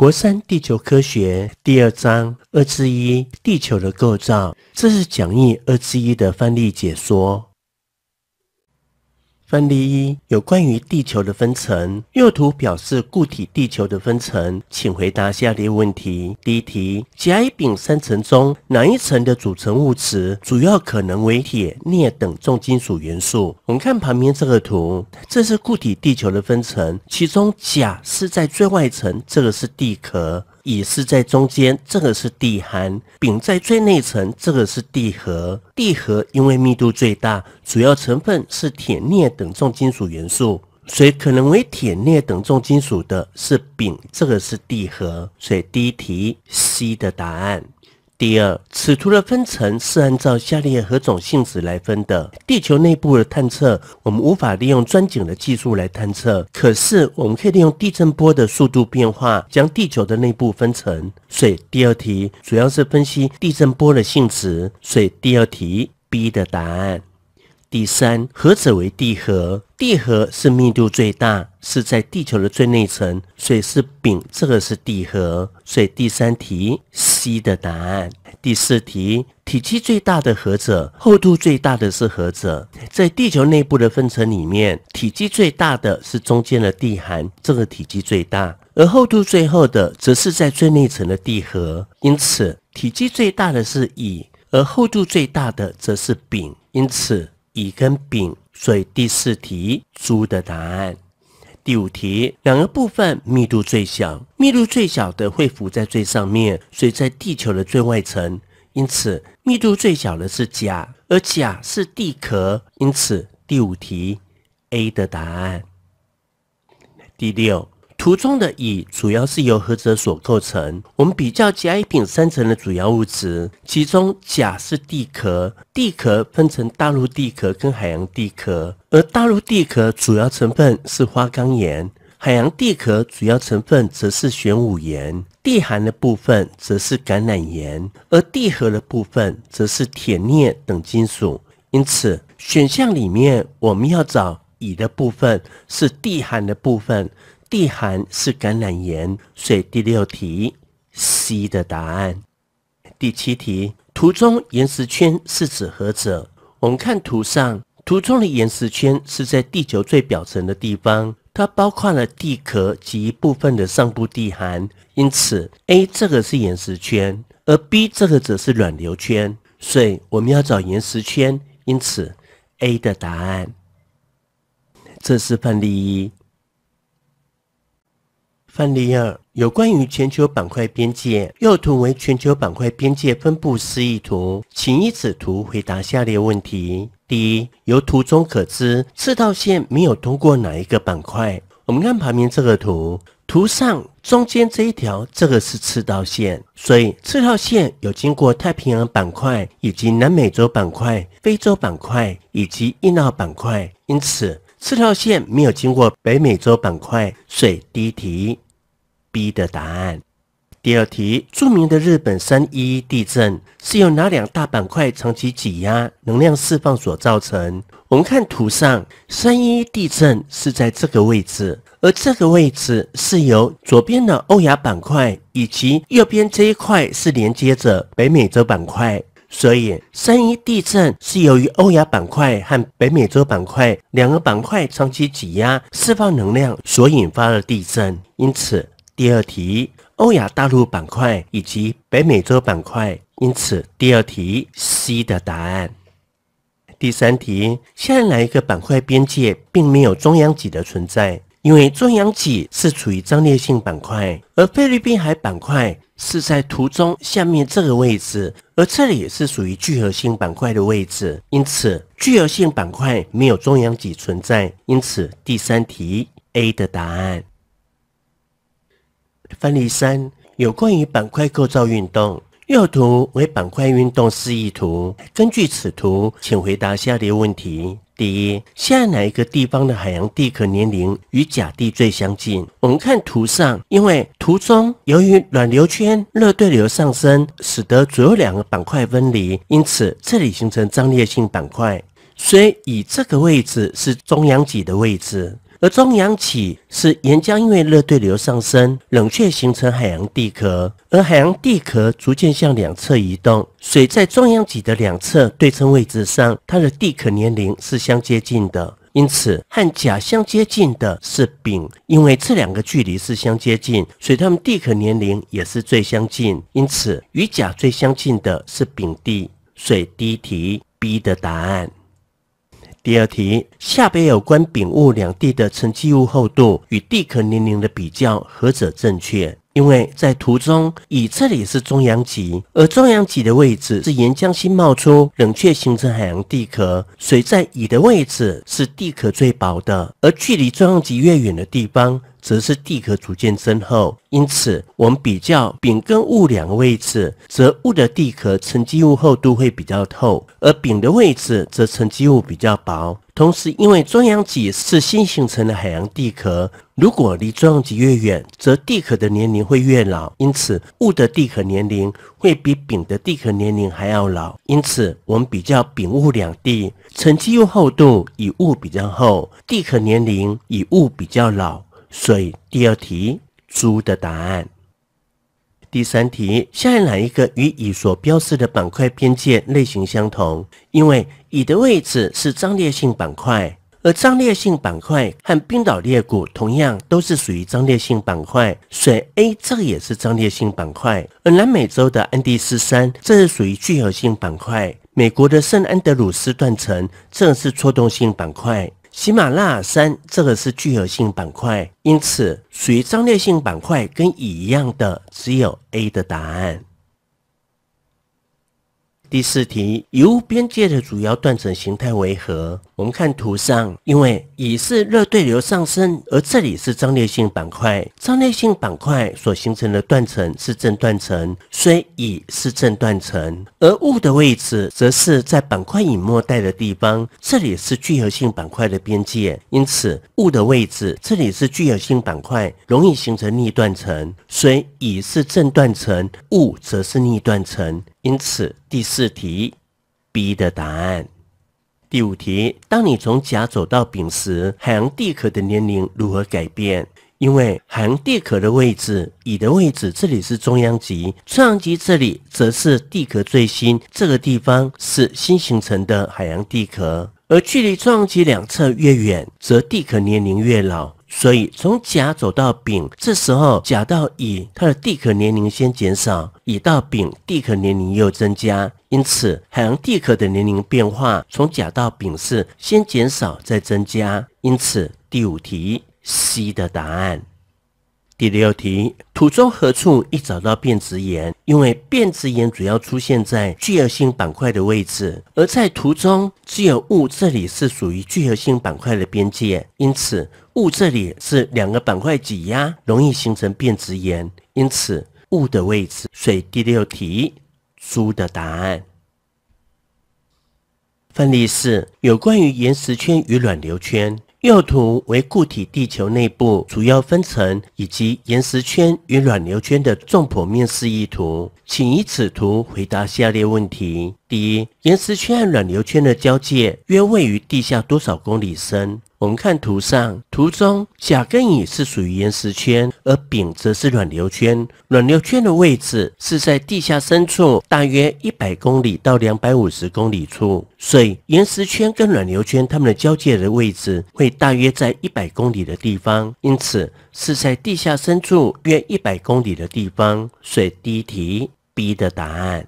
国三地球科学第二章二之一地球的构造，这是讲义二之一的范例解说。分例一有关于地球的分层，右图表示固体地球的分层，请回答下列问题。第一题，甲、乙、丙三层中，哪一层的组成物质主要可能为铁、镍等重金属元素？我们看旁边这个图，这是固体地球的分层，其中甲是在最外层，这个是地壳。乙是在中间，这个是地函；丙在最内层，这个是地核。地核因为密度最大，主要成分是铁、镍等重金属元素，所以可能为铁、镍等重金属的是丙，这个是地核。所以第一题 C 的答案。第二，此图的分层是按照下列何种性质来分的？地球内部的探测，我们无法利用钻井的技术来探测，可是我们可以利用地震波的速度变化将地球的内部分层。所以第二题主要是分析地震波的性质。所以第二题 B 的答案。第三，何者为地核？地核是密度最大，是在地球的最内层，所以是丙。这个是地核，所以第三题 C 的答案。第四题，体积最大的核者，厚度最大的是核者，在地球内部的分层里面，体积最大的是中间的地函，这个体积最大，而厚度最厚的则是在最内层的地核。因此，体积最大的是乙，而厚度最大的则是丙。因此，乙跟丙。所以第四题猪的答案，第五题两个部分密度最小，密度最小的会浮在最上面，所以在地球的最外层，因此密度最小的是甲，而甲是地壳，因此第五题 A 的答案，第六。图中的乙主要是由何者所构成？我们比较甲、乙、丙三层的主要物质，其中甲是地壳，地壳分成大陆地壳跟海洋地壳，而大陆地壳主要成分是花岗岩，海洋地壳主要成分则是玄武岩，地寒的部分则是橄榄岩，而地核的部分则是铁镍等金属。因此，选项里面我们要找乙的部分是地寒的部分。地寒是橄榄岩，所以第六题 C 的答案。第七题，图中岩石圈是指何者？我们看图上，图中的岩石圈是在地球最表层的地方，它包括了地壳及部分的上部地寒。因此，A 这个是岩石圈，而 B 这个则是软流圈。所以我们要找岩石圈，因此 A 的答案。这是范例一。范例二有关于全球板块边界，右图为全球板块边界分布示意图，请依此图回答下列问题。第一，由图中可知，赤道线没有通过哪一个板块？我们看旁边这个图，图上中间这一条，这个是赤道线，所以赤道线有经过太平洋板块以及南美洲板块、非洲板块以及印度板块，因此赤道线没有经过北美洲板块。所以第一题。B 的答案。第二题，著名的日本三一地震是由哪两大板块长期挤压、能量释放所造成？我们看图上，三一地震是在这个位置，而这个位置是由左边的欧亚板块以及右边这一块是连接着北美洲板块，所以三一地震是由于欧亚板块和北美洲板块两个板块长期挤压、释放能量所引发的地震。因此。第二题，欧亚大陆板块以及北美洲板块，因此第二题 C 的答案。第三题，现在哪一个板块边界并没有中央脊的存在？因为中央脊是处于张裂性板块，而菲律宾海板块是在图中下面这个位置，而这里也是属于聚合性板块的位置，因此聚合性板块没有中央脊存在，因此第三题 A 的答案。分离三有关于板块构造运动。右图为板块运动示意图。根据此图，请回答下列问题：第一，现在哪一个地方的海洋地壳年龄与甲地最相近？我们看图上，因为图中由于暖流圈热对流上升，使得左右两个板块分离，因此这里形成张裂性板块，所以以这个位置是中央脊的位置。而中央脊是岩浆因为热对流上升冷却形成海洋地壳，而海洋地壳逐渐向两侧移动，水在中央脊的两侧对称位置上，它的地壳年龄是相接近的，因此和甲相接近的是丙，因为这两个距离是相接近，所以它们地壳年龄也是最相近，因此与甲最相近的是丙地，所以第一题 B 的答案。第二题，下边有关丙、戊两地的沉积物厚度与地壳年龄的比较，何者正确？因为在图中，乙这里是中央脊，而中央脊的位置是岩浆新冒出、冷却形成海洋地壳。所以，在乙的位置是地壳最薄的，而距离中央脊越远的地方。则是地壳逐渐增厚，因此我们比较丙跟戊两个位置，则戊的地壳沉积物厚度会比较厚，而丙的位置则沉积物比较薄。同时，因为中央脊是新形成的海洋地壳，如果离中央脊越远，则地壳的年龄会越老。因此，戊的地壳年龄会比丙的地壳年龄还要老。因此，我们比较丙、戊两地沉积物厚度，以戊比较厚；地壳年龄以戊比较老。所以第二题，猪的答案。第三题，下列哪一个与乙所标示的板块边界类型相同？因为乙的位置是张裂性板块，而张裂性板块和冰岛裂谷同样都是属于张裂性板块。所以 A 这个也是张裂性板块。而南美洲的安第斯山这是属于聚合性板块，美国的圣安德鲁斯断层这是错动性板块。喜马拉雅山，这个是聚合性板块，因此属于张裂性板块，跟乙一样的只有 A 的答案。第四题，以物边界的主要断层形态为何？我们看图上，因为乙是热对流上升，而这里是张裂性板块。张裂性板块所形成的断层是正断层，所以乙是正断层。而物的位置则是在板块隐没带的地方，这里是聚合性板块的边界，因此物的位置这里是聚合性板块，容易形成逆断层，所以乙是正断层，物则是逆断层。因此，第四题 B 的答案。第五题，当你从甲走到丙时，海洋地壳的年龄如何改变？因为海洋地壳的位置，乙的位置这里是中央极，中央极这里则是地壳最新，这个地方是新形成的海洋地壳，而距离中央极两侧越远，则地壳年龄越老。所以从甲走到丙，这时候甲到乙，它的地壳年龄先减少；乙到丙，地壳年龄又增加。因此，海洋地壳的年龄变化从甲到丙是先减少再增加。因此，第五题 C 的答案。第六题，图中何处易找到变质岩？因为变质岩主要出现在聚合性板块的位置，而在图中，只有物这里是属于聚合性板块的边界，因此。物这里是两个板块挤压，容易形成变质岩，因此物的位置。所以第六题，猪的答案。范例四有关于岩石圈与软流圈。右图为固体地球内部主要分层以及岩石圈与软流圈的纵剖面示意图，请以此图回答下列问题。第一，岩石圈和软流圈的交界约位于地下多少公里深？我们看图上，图中甲跟乙是属于岩石圈，而丙则是软流圈。软流圈的位置是在地下深处，大约一百公里到两百五十公里处。所以，岩石圈跟软流圈它们的交界的位置会大约在一百公里的地方，因此是在地下深处约一百公里的地方。所以，第一题 B 的答案。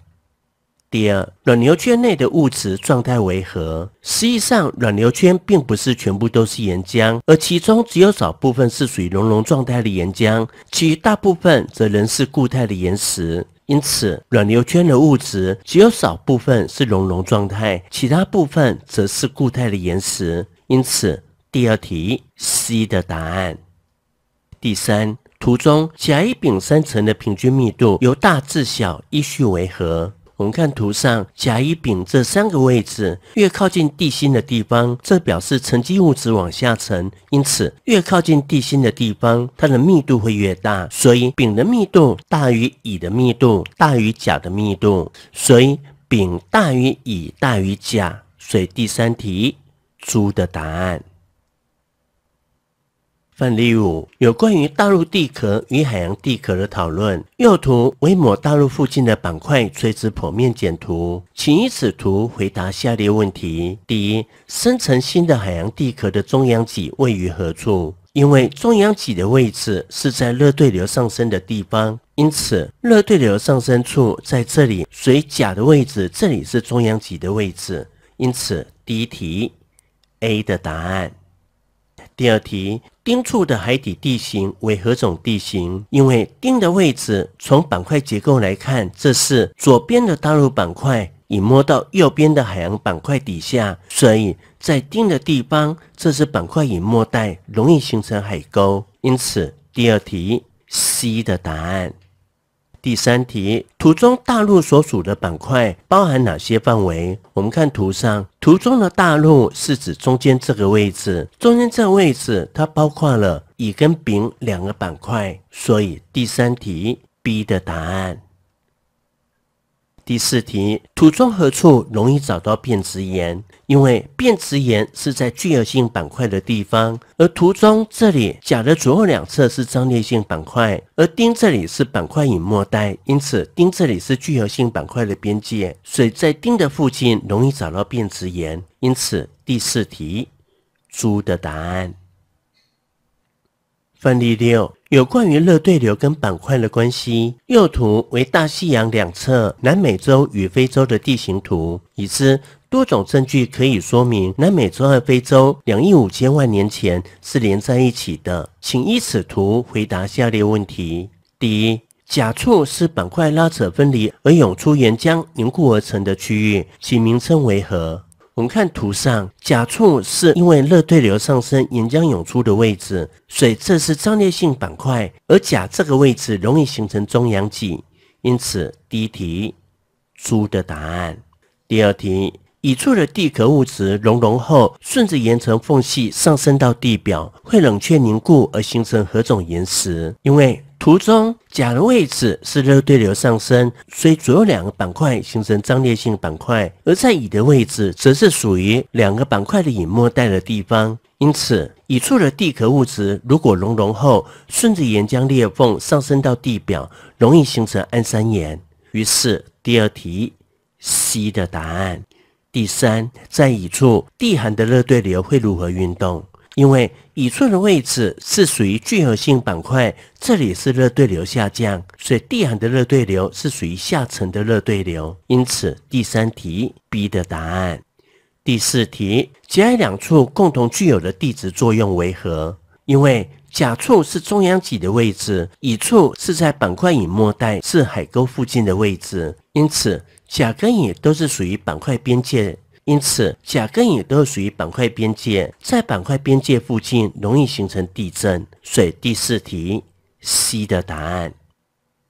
第二，软流圈内的物质状态为何？实际上，软流圈并不是全部都是岩浆，而其中只有少部分是属于熔融状态的岩浆，其余大部分则仍是固态的岩石。因此，软流圈的物质只有少部分是熔融状态，其他部分则是固态的岩石。因此，第二题 C 的答案。第三，图中甲、乙、丙三层的平均密度由大至小依序为何？我们看图上甲、乙、丙这三个位置，越靠近地心的地方，这表示沉积物质往下沉，因此越靠近地心的地方，它的密度会越大。所以丙的密度大于乙的密度，大于甲的密度，所以丙大于乙大于甲。所以第三题，猪的答案。例五有关于大陆地壳与海洋地壳的讨论。右图为某大陆附近的板块垂直剖面简图，请以此图回答下列问题。第一，生成新的海洋地壳的中央脊位于何处？因为中央脊的位置是在热对流上升的地方，因此热对流上升处在这里。水甲的位置这里是中央脊的位置，因此第一题 A 的答案。第二题，丁处的海底地形为何种地形？因为丁的位置从板块结构来看，这是左边的大陆板块已摸到右边的海洋板块底下，所以在丁的地方，这是板块已没带，容易形成海沟。因此，第二题 C 的答案。第三题，图中大陆所属的板块包含哪些范围？我们看图上，图中的大陆是指中间这个位置，中间这位置它包括了乙跟丙两个板块，所以第三题 B 的答案。第四题，图中何处容易找到变质岩？因为变质岩是在聚合性板块的地方，而图中这里甲的左右两侧是张裂性板块，而丁这里是板块隐没带，因此丁这里是聚合性板块的边界，所以在丁的附近容易找到变质岩。因此第四题，猪的答案。范例六。有关于热对流跟板块的关系，右图为大西洋两侧南美洲与非洲的地形图。已知多种证据可以说明南美洲和非洲两亿五千万年前是连在一起的。请依此图回答下列问题：第一，甲处是板块拉扯分离而涌出岩浆凝固而成的区域，其名称为何？我们看图上，甲处是因为热对流上升，岩浆涌出的位置；水这是张裂性板块，而甲这个位置容易形成中央脊。因此，第一题，猪的答案。第二题，乙处的地壳物质熔融后，顺着岩层缝隙上升到地表，会冷却凝固而形成何种岩石？因为图中甲的位置是热对流上升，所以左右两个板块形成张裂性板块；而在乙的位置，则是属于两个板块的隐没带的地方。因此，乙处的地壳物质如果熔融后，顺着岩浆裂缝上升到地表，容易形成安山岩。于是，第二题 C 的答案。第三，在乙处地寒的热对流会如何运动？因为乙处的位置是属于聚合性板块，这里是热对流下降，所以地函的热对流是属于下沉的热对流，因此第三题 B 的答案。第四题，甲乙两处共同具有的地质作用为何？因为甲处是中央脊的位置，乙处是在板块隐没带、至海沟附近的位置，因此甲跟乙都是属于板块边界。因此，甲、跟乙都属于板块边界，在板块边界附近容易形成地震。所以第四题 C 的答案。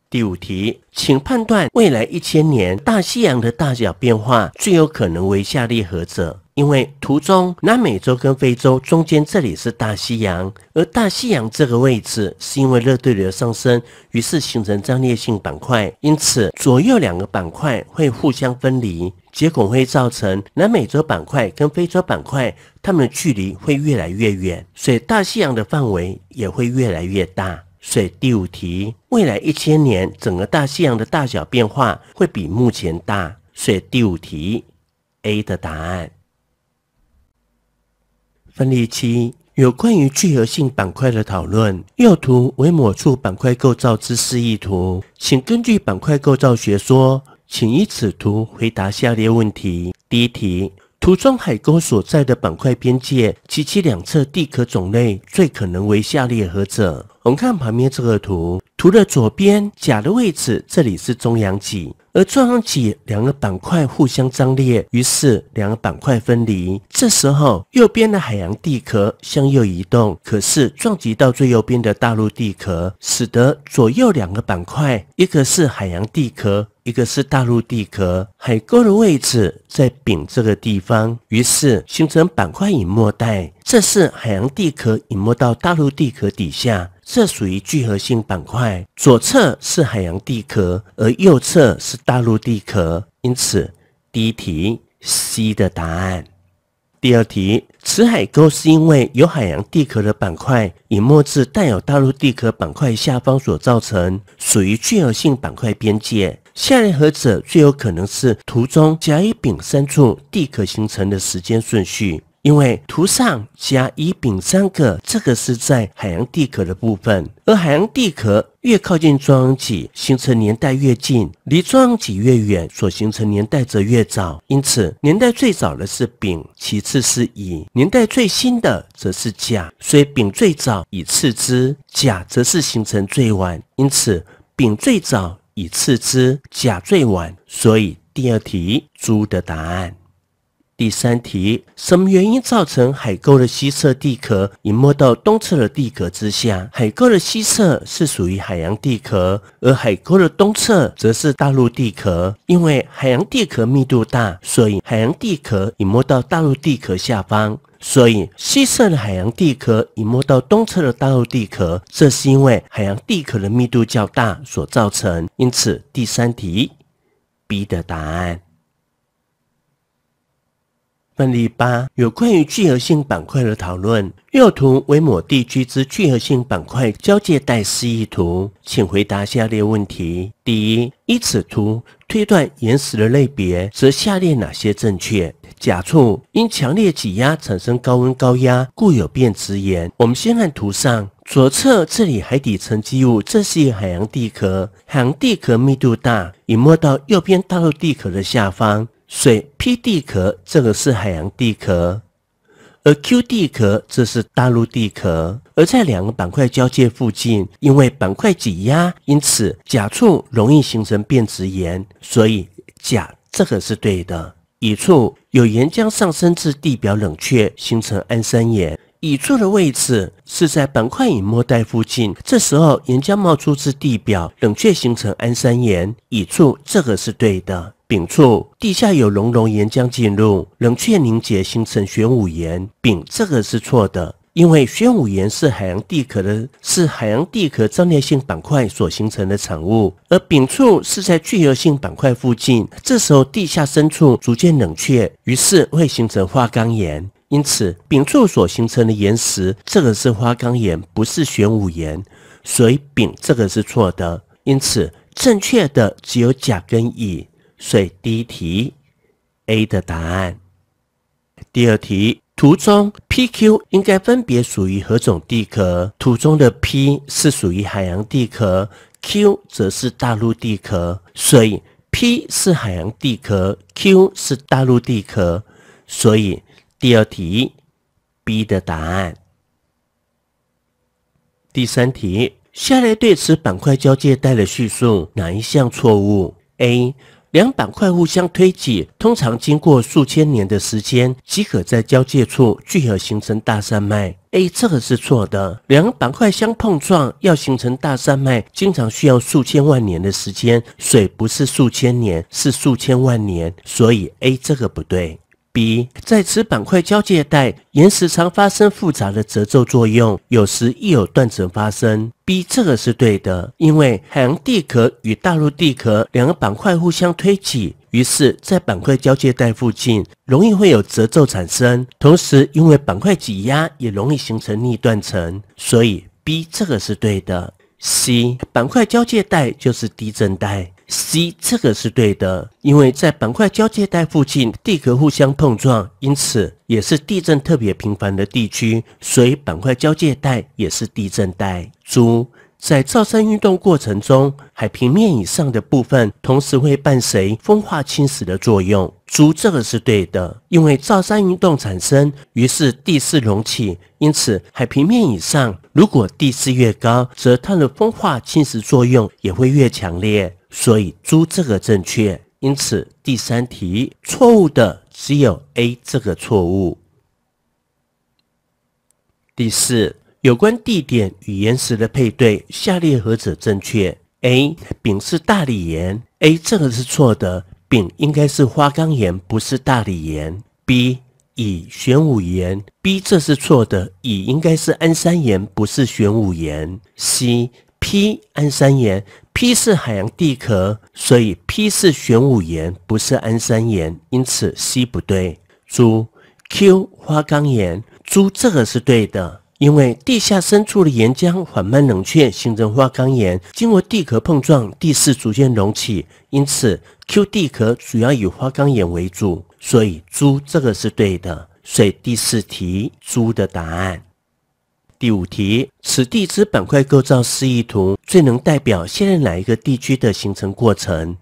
第五题，请判断未来一千年大西洋的大小变化最有可能为下列何者？因为途中南美洲跟非洲中间这里是大西洋，而大西洋这个位置是因为热对流上升，于是形成张裂性板块，因此左右两个板块会互相分离，结果会造成南美洲板块跟非洲板块它们的距离会越来越远，所以大西洋的范围也会越来越大。所以第五题，未来一千年整个大西洋的大小变化会比目前大，所以第五题 A 的答案。分例期有关于聚合性板块的讨论。右图为某处板块构造之示意图，请根据板块构造学说，请依此图回答下列问题。第一题，图中海沟所在的板块边界及其两侧地壳种类最可能为下列何者？我们看旁边这个图，图的左边甲的位置，这里是中央脊，而中央脊两个板块互相张裂，于是两个板块分离。这时候右边的海洋地壳向右移动，可是撞击到最右边的大陆地壳，使得左右两个板块，一个是海洋地壳，一个是大陆地壳。海沟的位置在丙这个地方，于是形成板块隐没带，这是海洋地壳隐没到大陆地壳底下。这属于聚合性板块，左侧是海洋地壳，而右侧是大陆地壳。因此，第一题 C 的答案。第二题，此海沟是因为有海洋地壳的板块隐没至带有大陆地壳板块下方所造成，属于聚合性板块边界。下列何者最有可能是图中甲、乙、丙三处地壳形成的时间顺序？因为图上甲乙丙三个，这个是在海洋地壳的部分，而海洋地壳越靠近央脊，形成年代越近，离央脊越远，所形成年代则越早。因此年代最早的是丙，其次是乙；年代最新的则是甲，所以丙最早，以次之，甲则是形成最晚。因此丙最早，以次之，甲最晚。所以第二题，猪的答案。第三题，什么原因造成海沟的西侧地壳隐没到东侧的地壳之下？海沟的西侧是属于海洋地壳，而海沟的东侧则是大陆地壳。因为海洋地壳密度大，所以海洋地壳隐没到大陆地壳下方。所以西侧的海洋地壳隐没到东侧的大陆地壳，这是因为海洋地壳的密度较大所造成。因此，第三题 B 的答案。范例八有关于聚合性板块的讨论。右图为某地区之聚合性板块交界带示意图，请回答下列问题。第一，依此图推断岩石的类别，则下列哪些正确？甲处因强烈挤压产生高温高压，故有变质岩。我们先看图上左侧，这里海底沉积物，这是海洋地壳。海洋地壳密度大，隐没到右边大陆地壳的下方。水 P 地壳这个是海洋地壳，而 Q 地壳这是大陆地壳。而在两个板块交界附近，因为板块挤压，因此甲处容易形成变质岩，所以甲这个是对的。乙处有岩浆上升至地表冷却，形成安山岩。乙处的位置是在板块隐没带附近，这时候岩浆冒出至地表，冷却形成安山岩。乙处这个是对的。丙处地下有熔融岩浆进入，冷却凝结形成玄武岩。丙这个是错的，因为玄武岩是海洋地壳的是海洋地壳张裂性板块所形成的产物，而丙处是在聚合性板块附近，这时候地下深处逐渐冷却，于是会形成花岗岩。因此，丙柱所形成的岩石，这个是花岗岩，不是玄武岩，所以丙这个是错的。因此，正确的只有甲跟乙，所以第一题 A 的答案。第二题，图中 P、Q 应该分别属于何种地壳？图中的 P 是属于海洋地壳，Q 则是大陆地壳，所以 P 是海洋地壳，Q 是大陆地壳，所以。第二题，B 的答案。第三题，下列对此板块交界带的叙述，哪一项错误？A，两板块互相推挤，通常经过数千年的时间，即可在交界处聚合形成大山脉。A 这个是错的，两板块相碰撞要形成大山脉，经常需要数千万年的时间，水不是数千年，是数千万年，所以 A 这个不对。B 在此板块交界带，岩石常发生复杂的褶皱作用，有时亦有断层发生。B 这个是对的，因为海洋地壳与大陆地壳两个板块互相推挤，于是在板块交界带附近容易会有褶皱产生，同时因为板块挤压也容易形成逆断层，所以 B 这个是对的。C 板块交界带就是地震带。C 这个是对的，因为在板块交界带附近，地壳互相碰撞，因此也是地震特别频繁的地区，所以板块交界带也是地震带。猪在造山运动过程中，海平面以上的部分同时会伴随风化侵蚀的作用。猪这个是对的，因为造山运动产生，于是地势隆起，因此海平面以上，如果地势越高，则它的风化侵蚀作用也会越强烈。所以，猪这个正确，因此第三题错误的只有 A 这个错误。第四，有关地点与岩石的配对，下列何者正确？A 丙是大理岩，A 这个是错的，丙应该是花岗岩，不是大理岩。B 乙玄武岩，B 这是错的，乙应该是安山岩，不是玄武岩。C P 安山岩。P 是海洋地壳，所以 P 是玄武岩，不是安山岩，因此 C 不对。猪 Q 花岗岩，猪这个是对的，因为地下深处的岩浆缓慢冷却形成花岗岩，经过地壳碰撞，地势逐渐隆起，因此 Q 地壳主要以花岗岩为主，所以猪这个是对的，所以第四题猪的答案。第五题，此地之板块构造示意图最能代表现在哪一个地区的形成过程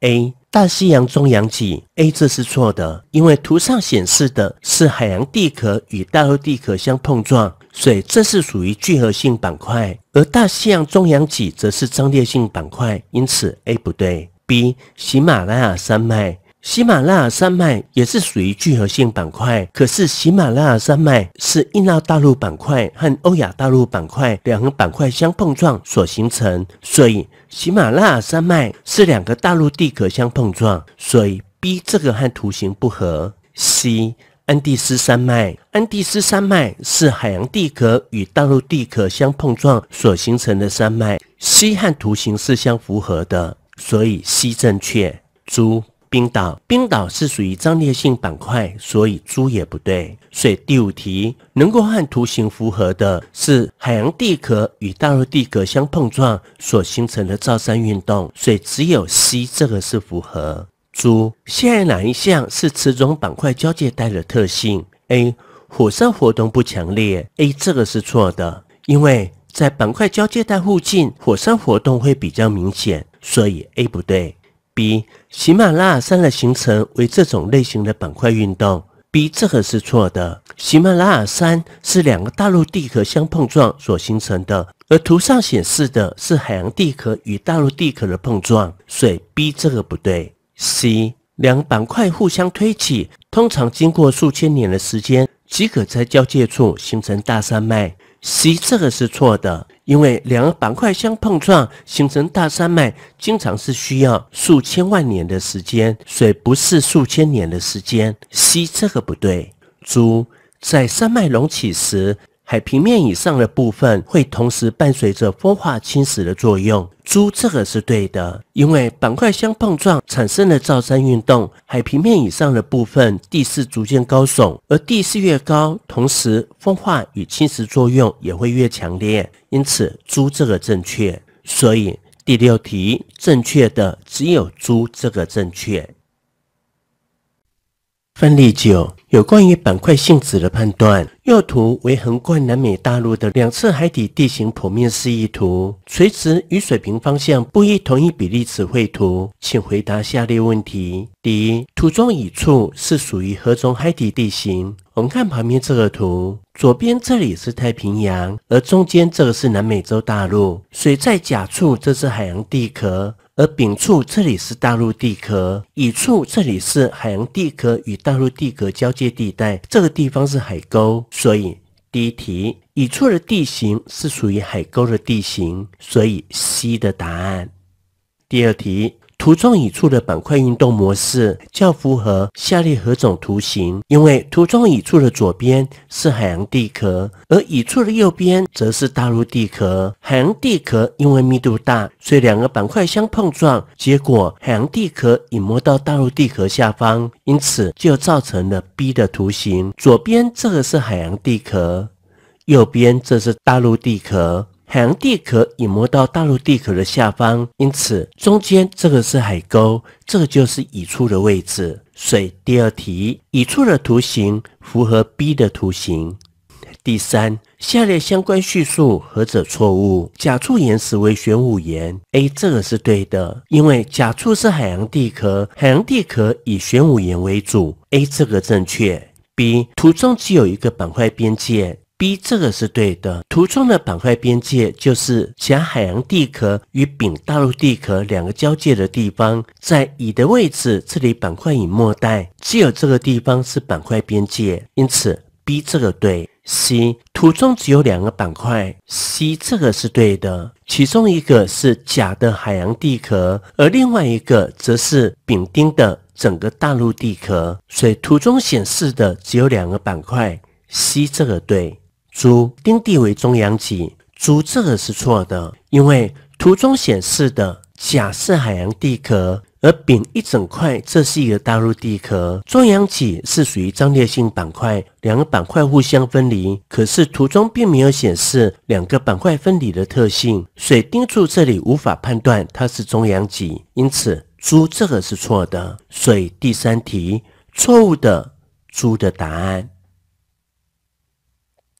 ？A 大西洋中洋脊，A 这是错的，因为图上显示的是海洋地壳与大陆地壳相碰撞，所以这是属于聚合性板块，而大西洋中洋脊则是张裂性板块，因此 A 不对。B 喜马拉雅山脉。喜马拉雅山脉也是属于聚合性板块，可是喜马拉雅山脉是印澳大陆板块和欧亚大陆板块两个板块相碰撞所形成，所以喜马拉雅山脉是两个大陆地壳相碰撞，所以 B 这个和图形不合。C 安第斯山脉，安第斯山脉是海洋地壳与大陆地壳相碰撞所形成的山脉，C 和图形是相符合的，所以 C 正确。猪。冰岛，冰岛是属于张裂性板块，所以猪也不对。所以第五题，能够和图形符合的是海洋地壳与大陆地壳相碰撞所形成的造山运动。所以只有 C 这个是符合。猪，现在哪一项是此种板块交界带的特性？A，火山活动不强烈。A 这个是错的，因为在板块交界带附近，火山活动会比较明显，所以 A 不对。B，喜马拉雅山的形成为这种类型的板块运动。B 这个是错的，喜马拉雅山是两个大陆地壳相碰撞所形成的，而图上显示的是海洋地壳与大陆地壳的碰撞，所以 B 这个不对。C，两板块互相推起，通常经过数千年的时间，即可在交界处形成大山脉。C 这个是错的。因为两个板块相碰撞形成大山脉，经常是需要数千万年的时间。水不是数千年的时间，C 这个不对。猪在山脉隆起时。海平面以上的部分会同时伴随着风化侵蚀的作用，猪这个是对的，因为板块相碰撞产生的造山运动，海平面以上的部分地势逐渐高耸，而地势越高，同时风化与侵蚀作用也会越强烈，因此猪这个正确，所以第六题正确的只有猪这个正确。分例九。有关于板块性质的判断。右图为横贯南美大陆的两侧海底地形剖面示意图，垂直与水平方向不一同一比例尺绘图。请回答下列问题：第一，图中乙处是属于何种海底地形？我们看旁边这个图，左边这里是太平洋，而中间这个是南美洲大陆。水在甲处这是海洋地壳。而丙处这里是大陆地壳，乙处这里是海洋地壳与大陆地壳交界地带，这个地方是海沟，所以第一题乙处的地形是属于海沟的地形，所以 C 的答案。第二题。图中乙处的板块运动模式较符合下列何种图形？因为图中乙处的左边是海洋地壳，而乙处的右边则是大陆地壳。海洋地壳因为密度大，所以两个板块相碰撞，结果海洋地壳隐没到大陆地壳下方，因此就造成了 B 的图形。左边这个是海洋地壳，右边这是大陆地壳。海洋地壳隐没到大陆地壳的下方，因此中间这个是海沟，这个就是乙处的位置。所以第二题，乙处的图形符合 B 的图形。第三，下列相关叙述何者错误？甲处岩石为玄武岩，A 这个是对的，因为甲处是海洋地壳，海洋地壳以玄武岩为主，A 这个正确。B 图中只有一个板块边界。B 这个是对的。图中的板块边界就是甲海洋地壳与丙大陆地壳两个交界的地方，在乙的位置，这里板块隐没带，只有这个地方是板块边界，因此 B 这个对。C 图中只有两个板块，C 这个是对的。其中一个是甲的海洋地壳，而另外一个则是丙丁的整个大陆地壳，所以图中显示的只有两个板块，C 这个对。珠丁地为中央脊，珠这个是错的，因为图中显示的甲是海洋地壳，而丙一整块这是一个大陆地壳，中央脊是属于张裂性板块，两个板块互相分离，可是图中并没有显示两个板块分离的特性，水钉柱这里无法判断它是中央脊，因此珠这个是错的，所以第三题错误的猪的答案。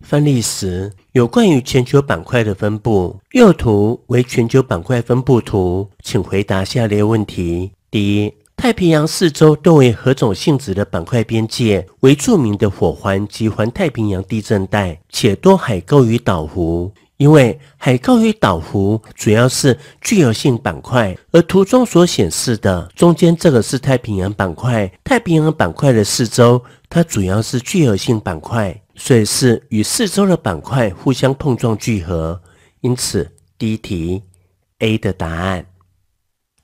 翻历史有关于全球板块的分布，右图为全球板块分布图，请回答下列问题：第一，太平洋四周多为何种性质的板块边界？为著名的火环及环太平洋地震带，且多海沟与岛湖。因为海沟与岛湖主要是聚合性板块，而图中所显示的中间这个是太平洋板块，太平洋板块的四周，它主要是聚合性板块。所以是与四周的板块互相碰撞聚合，因此第一题 A 的答案。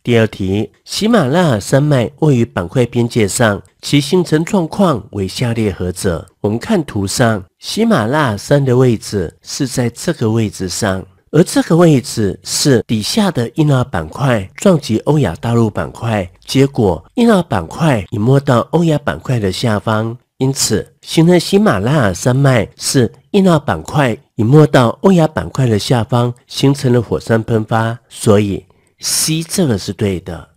第二题，喜马拉雅山脉位于板块边界上，其形成状况为下列何者？我们看图上，喜马拉雅山的位置是在这个位置上，而这个位置是底下的印度板块撞击欧亚大陆板块，结果印度板块已摸到欧亚板块的下方。因此，形成喜马拉雅山脉是印度板块隐没到欧亚板块的下方，形成了火山喷发。所以，C 这个是对的。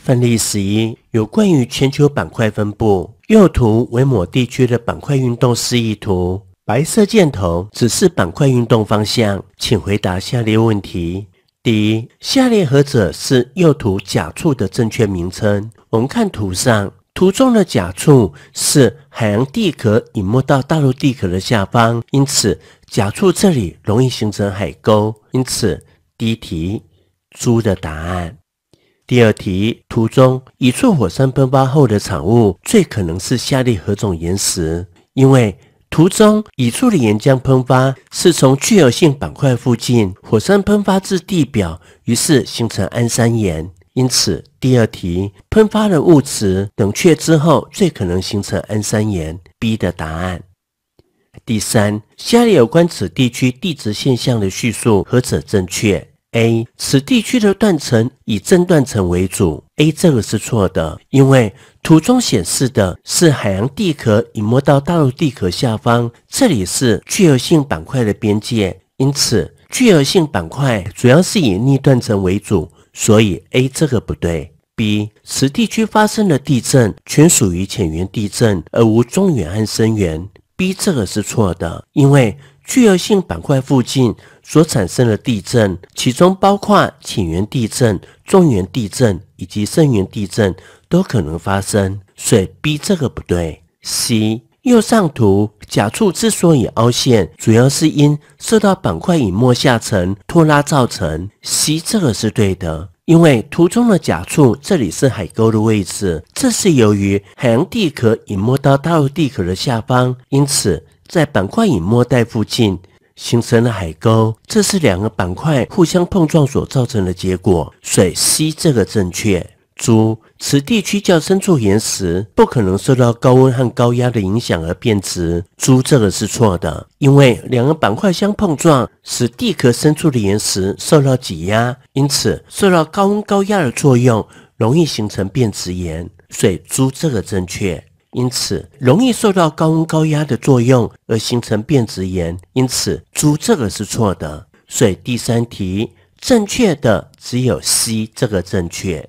范例十一有关于全球板块分布。右图为某地区的板块运动示意图，白色箭头指示板块运动方向。请回答下列问题：第一，下列何者是右图甲处的正确名称？我们看图上。图中的甲处是海洋地壳隐没到大陆地壳的下方，因此甲处这里容易形成海沟。因此，第一题，猪的答案。第二题，图中乙处火山喷发后的产物最可能是下列何种岩石？因为图中乙处的岩浆喷发是从聚合性板块附近火山喷发至地表，于是形成安山岩。因此，第二题喷发的物质冷却之后最可能形成 N 三盐 B 的答案。第三，下列有关此地区地质现象的叙述何者正确？A 此地区的断层以正断层为主。A 这个是错的，因为图中显示的是海洋地壳隐没到大陆地壳下方，这里是聚合性板块的边界，因此聚合性板块主要是以逆断层为主。所以 A 这个不对。B 此地区发生的地震全属于浅源地震，而无中远和深源。B 这个是错的，因为聚合性板块附近所产生的地震，其中包括浅源地震、中源地震以及深源地震，都可能发生。所以 B 这个不对。C 右上图，甲处之所以凹陷，主要是因受到板块隐没下沉拖拉造成。C 这个是对的，因为图中的甲处这里是海沟的位置，这是由于海洋地壳隐没到大陆地壳的下方，因此在板块隐没带附近形成了海沟，这是两个板块互相碰撞所造成的结果。所以 C 这个正确。猪。此地区较深处岩石不可能受到高温和高压的影响而变质，猪这个是错的。因为两个板块相碰撞，使地壳深处的岩石受到挤压，因此受到高温高压的作用，容易形成变质岩。所以猪这个正确。因此容易受到高温高压的作用而形成变质岩，因此猪这个是错的。所以第三题正确的只有 C 这个正确。